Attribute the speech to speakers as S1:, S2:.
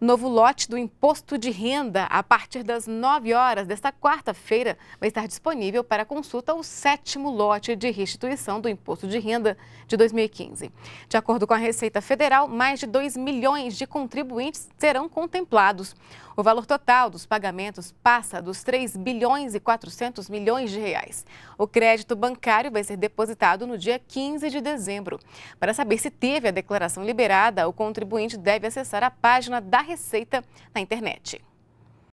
S1: Novo lote do imposto de renda, a partir das 9 horas desta quarta-feira, vai estar disponível para consulta o sétimo lote de restituição do imposto de renda de 2015. De acordo com a Receita Federal, mais de 2 milhões de contribuintes serão contemplados. O valor total dos pagamentos passa dos 3 bilhões e 400 milhões de reais. O crédito bancário vai ser depositado no dia 15 de dezembro. Para saber se teve a declaração liberada, o contribuinte deve acessar a página da Receita na internet.